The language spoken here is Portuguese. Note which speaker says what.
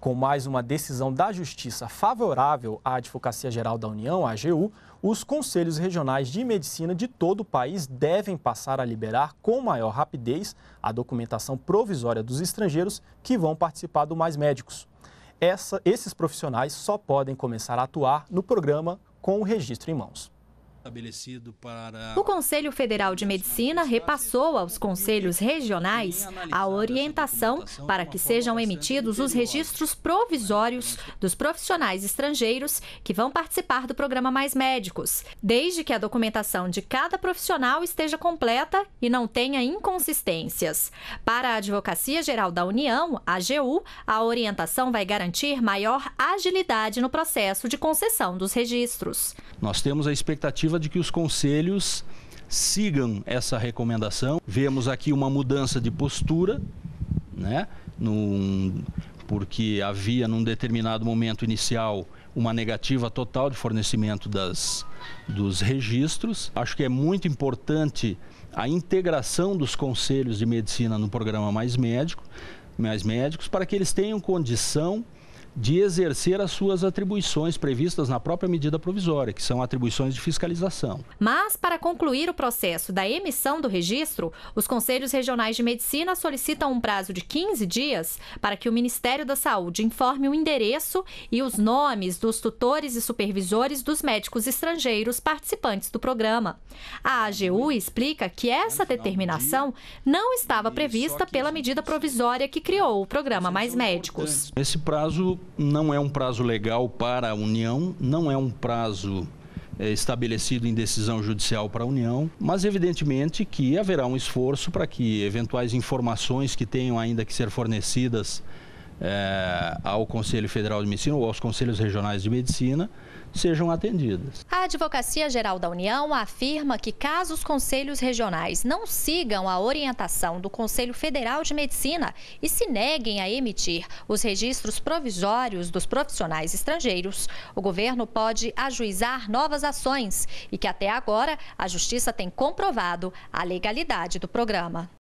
Speaker 1: Com mais uma decisão da Justiça favorável à Advocacia Geral da União, a AGU, os conselhos regionais de medicina de todo o país devem passar a liberar com maior rapidez a documentação provisória dos estrangeiros que vão participar do Mais Médicos. Essa, esses profissionais só podem começar a atuar no programa com o registro em mãos estabelecido para. O
Speaker 2: Conselho Federal de Medicina repassou aos conselhos regionais a orientação para que sejam emitidos os registros provisórios dos profissionais estrangeiros que vão participar do programa Mais Médicos, desde que a documentação de cada profissional esteja completa e não tenha inconsistências. Para a Advocacia Geral da União, AGU, a orientação vai garantir maior agilidade no processo de concessão dos registros.
Speaker 3: Nós temos a expectativa causa de que os conselhos sigam essa recomendação. Vemos aqui uma mudança de postura, né? Num, porque havia num determinado momento inicial uma negativa total de fornecimento das, dos registros. Acho que é muito importante a integração dos conselhos de medicina no programa Mais Médico, Mais Médicos, para que eles tenham condição de exercer as suas atribuições previstas na própria medida provisória, que são atribuições de fiscalização.
Speaker 2: Mas, para concluir o processo da emissão do registro, os conselhos regionais de medicina solicitam um prazo de 15 dias para que o Ministério da Saúde informe o endereço e os nomes dos tutores e supervisores dos médicos estrangeiros participantes do programa. A AGU explica que essa determinação não estava prevista pela medida provisória que criou o programa Mais Médicos.
Speaker 3: Esse prazo não é um prazo legal para a União, não é um prazo é, estabelecido em decisão judicial para a União, mas evidentemente que haverá um esforço para que eventuais informações que tenham ainda que ser fornecidas é, ao Conselho Federal de Medicina ou aos Conselhos Regionais de Medicina sejam atendidas.
Speaker 2: A Advocacia Geral da União afirma que caso os conselhos regionais não sigam a orientação do Conselho Federal de Medicina e se neguem a emitir os registros provisórios dos profissionais estrangeiros, o governo pode ajuizar novas ações e que até agora a Justiça tem comprovado a legalidade do programa.